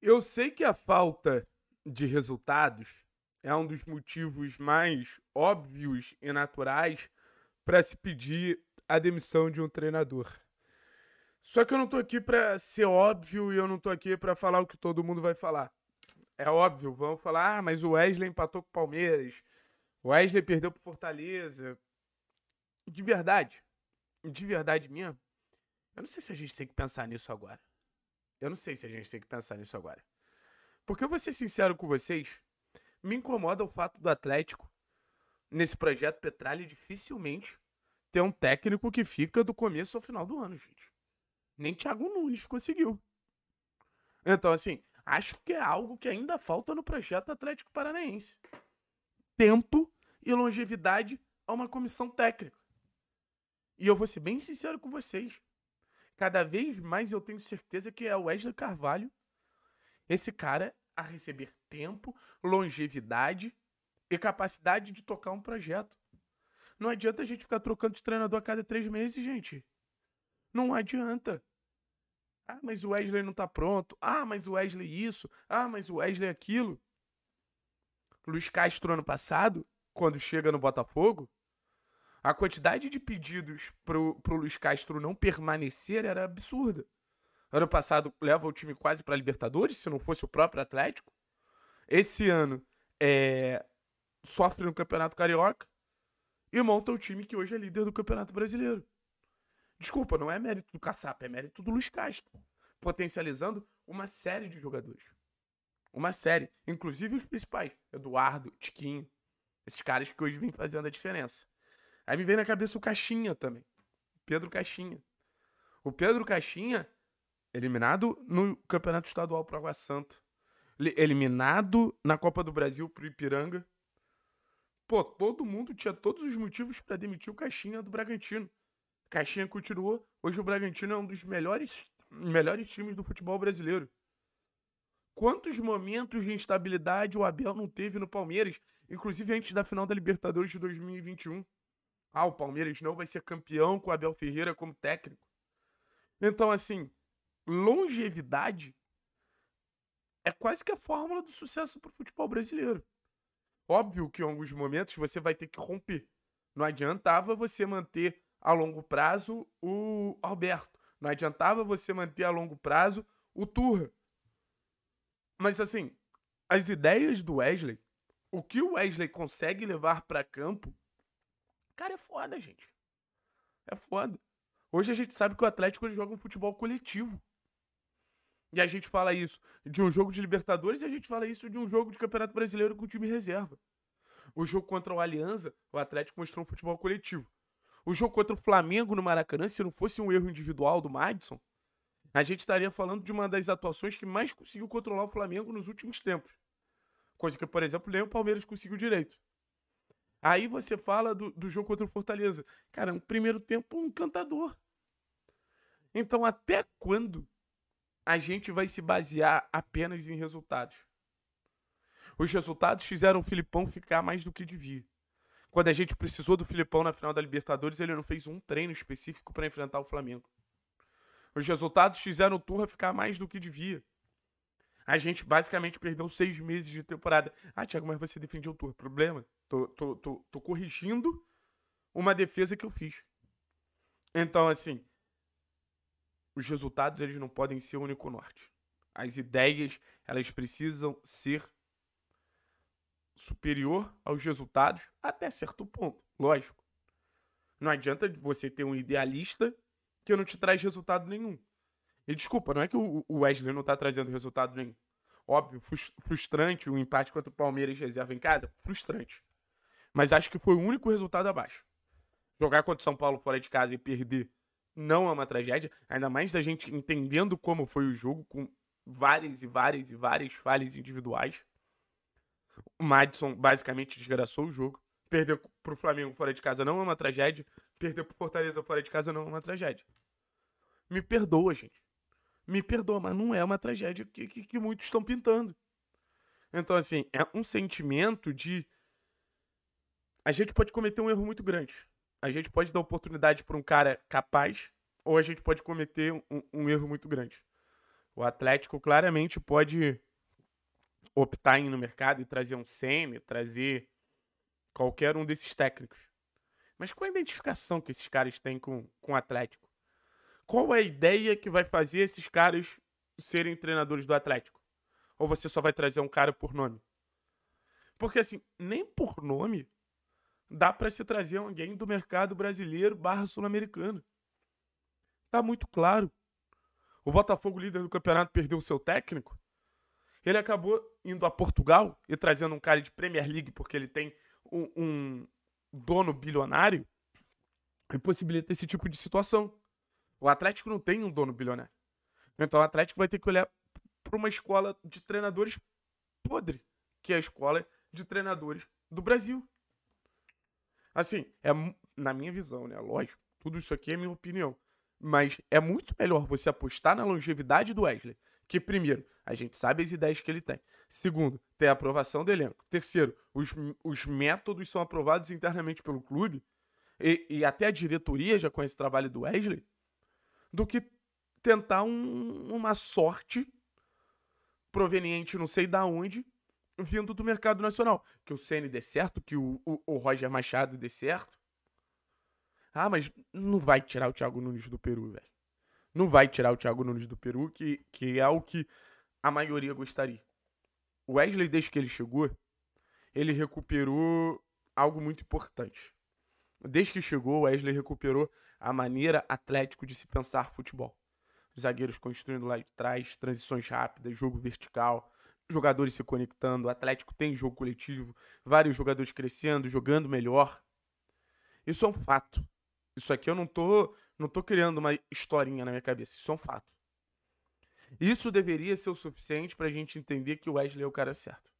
Eu sei que a falta de resultados é um dos motivos mais óbvios e naturais para se pedir a demissão de um treinador. Só que eu não tô aqui para ser óbvio e eu não tô aqui para falar o que todo mundo vai falar. É óbvio, vão falar: "Ah, mas o Wesley empatou com o Palmeiras. O Wesley perdeu pro Fortaleza". De verdade. De verdade mesmo. Eu não sei se a gente tem que pensar nisso agora. Eu não sei se a gente tem que pensar nisso agora. Porque eu vou ser sincero com vocês, me incomoda o fato do Atlético, nesse projeto Petralha, dificilmente ter um técnico que fica do começo ao final do ano, gente. Nem Thiago Nunes conseguiu. Então, assim, acho que é algo que ainda falta no projeto Atlético Paranaense. Tempo e longevidade a uma comissão técnica. E eu vou ser bem sincero com vocês. Cada vez mais eu tenho certeza que é o Wesley Carvalho. Esse cara a receber tempo, longevidade e capacidade de tocar um projeto. Não adianta a gente ficar trocando de treinador a cada três meses, gente. Não adianta. Ah, mas o Wesley não tá pronto. Ah, mas o Wesley isso. Ah, mas o Wesley aquilo. Luiz Castro ano passado, quando chega no Botafogo, a quantidade de pedidos pro, pro Luiz Castro não permanecer era absurda. Ano passado leva o time quase para Libertadores, se não fosse o próprio Atlético. Esse ano é, sofre no Campeonato Carioca e monta o time que hoje é líder do Campeonato Brasileiro. Desculpa, não é mérito do Caçapa, é mérito do Luiz Castro, potencializando uma série de jogadores. Uma série, inclusive os principais, Eduardo, Tiquinho, esses caras que hoje vêm fazendo a diferença. Aí me veio na cabeça o Caixinha também. Pedro Caixinha. O Pedro Caixinha, eliminado no Campeonato Estadual pro Água Santa. Eliminado na Copa do Brasil pro Ipiranga. Pô, todo mundo tinha todos os motivos para demitir o Caixinha do Bragantino. Caixinha continuou. Hoje o Bragantino é um dos melhores, melhores times do futebol brasileiro. Quantos momentos de instabilidade o Abel não teve no Palmeiras, inclusive antes da final da Libertadores de 2021? Ah, o Palmeiras não vai ser campeão com o Abel Ferreira como técnico. Então, assim, longevidade é quase que a fórmula do sucesso para o futebol brasileiro. Óbvio que em alguns momentos você vai ter que romper. Não adiantava você manter a longo prazo o Alberto. Não adiantava você manter a longo prazo o Turra. Mas assim, as ideias do Wesley, o que o Wesley consegue levar para campo Cara, é foda, gente. É foda. Hoje a gente sabe que o Atlético joga um futebol coletivo. E a gente fala isso de um jogo de Libertadores e a gente fala isso de um jogo de Campeonato Brasileiro com o time reserva. O jogo contra o Alianza, o Atlético mostrou um futebol coletivo. O jogo contra o Flamengo no Maracanã, se não fosse um erro individual do Madison, a gente estaria falando de uma das atuações que mais conseguiu controlar o Flamengo nos últimos tempos. Coisa que, por exemplo, nem o Palmeiras conseguiu direito. Aí você fala do, do jogo contra o Fortaleza. Cara, é um primeiro tempo um cantador. Então, até quando a gente vai se basear apenas em resultados? Os resultados fizeram o Filipão ficar mais do que devia. Quando a gente precisou do Filipão na final da Libertadores, ele não fez um treino específico para enfrentar o Flamengo. Os resultados fizeram o Turra ficar mais do que devia. A gente basicamente perdeu seis meses de temporada. Ah, Thiago, mas você defendeu o tour. Problema? Tô, tô, tô, tô corrigindo uma defesa que eu fiz. Então, assim, os resultados eles não podem ser o único norte. As ideias, elas precisam ser superior aos resultados até certo ponto, lógico. Não adianta você ter um idealista que não te traz resultado nenhum. E desculpa, não é que o Wesley não tá trazendo resultado nenhum. Óbvio, frustrante o empate contra o Palmeiras reserva em casa, frustrante. Mas acho que foi o único resultado abaixo. Jogar contra o São Paulo fora de casa e perder não é uma tragédia, ainda mais da gente entendendo como foi o jogo, com várias e várias e várias falhas individuais. O Madison basicamente desgraçou o jogo. Perder pro Flamengo fora de casa não é uma tragédia. Perder pro Fortaleza fora de casa não é uma tragédia. Me perdoa, gente. Me perdoa, mas não é uma tragédia que, que, que muitos estão pintando. Então, assim, é um sentimento de. A gente pode cometer um erro muito grande. A gente pode dar oportunidade para um cara capaz, ou a gente pode cometer um, um erro muito grande. O Atlético claramente pode optar em no mercado e trazer um semi, trazer qualquer um desses técnicos. Mas qual a identificação que esses caras têm com, com o Atlético? qual é a ideia que vai fazer esses caras serem treinadores do Atlético? Ou você só vai trazer um cara por nome? Porque, assim, nem por nome dá para se trazer alguém do mercado brasileiro barra sul-americano. Tá muito claro. O Botafogo, líder do campeonato, perdeu o seu técnico. Ele acabou indo a Portugal e trazendo um cara de Premier League porque ele tem um, um dono bilionário e possibilita esse tipo de situação. O Atlético não tem um dono bilionário. Então o Atlético vai ter que olhar para uma escola de treinadores podre, que é a escola de treinadores do Brasil. Assim, é na minha visão, né? Lógico, tudo isso aqui é minha opinião. Mas é muito melhor você apostar na longevidade do Wesley. Que, primeiro, a gente sabe as ideias que ele tem. Segundo, tem a aprovação do elenco. Terceiro, os, os métodos são aprovados internamente pelo clube. E, e até a diretoria já conhece o trabalho do Wesley do que tentar um, uma sorte proveniente não sei da onde, vindo do mercado nacional. Que o Ceni dê certo, que o, o, o, Roger Machado dê certo. Ah, mas não vai tirar o Thiago Nunes do Peru, velho. Não vai tirar o Thiago Nunes do Peru, que, que é o que a maioria gostaria. O Wesley, desde que ele chegou, ele recuperou algo muito importante. Desde que chegou, Wesley recuperou a maneira atlético de se pensar futebol. zagueiros construindo lá de trás, transições rápidas, jogo vertical, jogadores se conectando, o Atlético tem jogo coletivo, vários jogadores crescendo, jogando melhor. Isso é um fato. Isso aqui eu não tô, não tô criando uma historinha na minha cabeça, isso é um fato. Isso deveria ser o suficiente para a gente entender que o Wesley é o cara certo.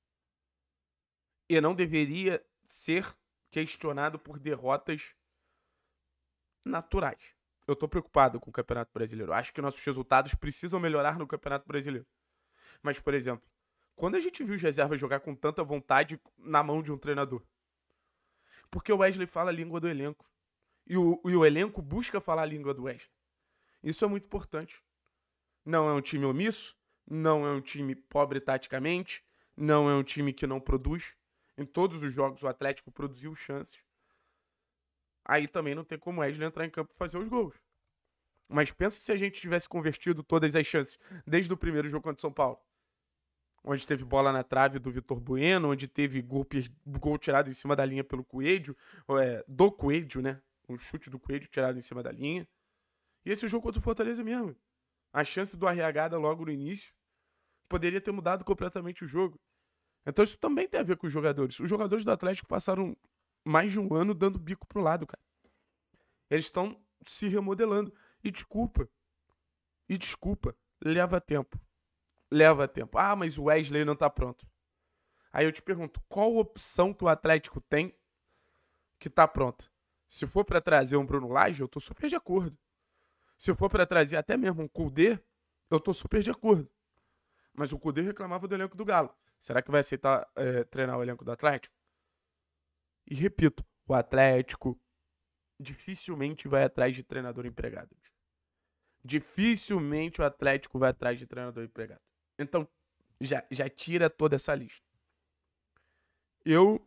E não deveria ser questionado por derrotas naturais. Eu tô preocupado com o Campeonato Brasileiro. Acho que nossos resultados precisam melhorar no Campeonato Brasileiro. Mas, por exemplo, quando a gente viu os reservas jogar com tanta vontade na mão de um treinador? Porque o Wesley fala a língua do elenco. E o, e o elenco busca falar a língua do Wesley. Isso é muito importante. Não é um time omisso, não é um time pobre taticamente, não é um time que não produz. Em todos os jogos o Atlético produziu chances. Aí também não tem como o Wesley entrar em campo e fazer os gols. Mas pensa se a gente tivesse convertido todas as chances desde o primeiro jogo contra o São Paulo. Onde teve bola na trave do Vitor Bueno, onde teve gol, gol tirado em cima da linha pelo Coelho, é, do Coelho, né? Um chute do Coelho tirado em cima da linha. E esse jogo contra o Fortaleza mesmo. A chance do arreagada logo no início poderia ter mudado completamente o jogo. Então isso também tem a ver com os jogadores. Os jogadores do Atlético passaram mais de um ano dando bico pro lado, cara. Eles estão se remodelando. E desculpa. E desculpa. Leva tempo. Leva tempo. Ah, mas o Wesley não tá pronto. Aí eu te pergunto, qual opção que o Atlético tem que tá pronta? Se for para trazer um Bruno Lage, eu tô super de acordo. Se for para trazer até mesmo um Kudê, eu tô super de acordo. Mas o Kudê reclamava do elenco do Galo. Será que vai aceitar é, treinar o elenco do Atlético? E repito, o Atlético dificilmente vai atrás de treinador empregado. Dificilmente o Atlético vai atrás de treinador empregado. Então, já, já tira toda essa lista. Eu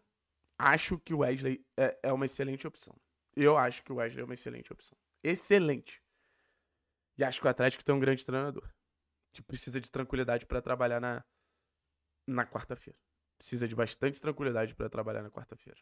acho que o Wesley é, é uma excelente opção. Eu acho que o Wesley é uma excelente opção. Excelente. E acho que o Atlético tem um grande treinador. Que precisa de tranquilidade para trabalhar na, na quarta-feira. Precisa de bastante tranquilidade para trabalhar na quarta-feira.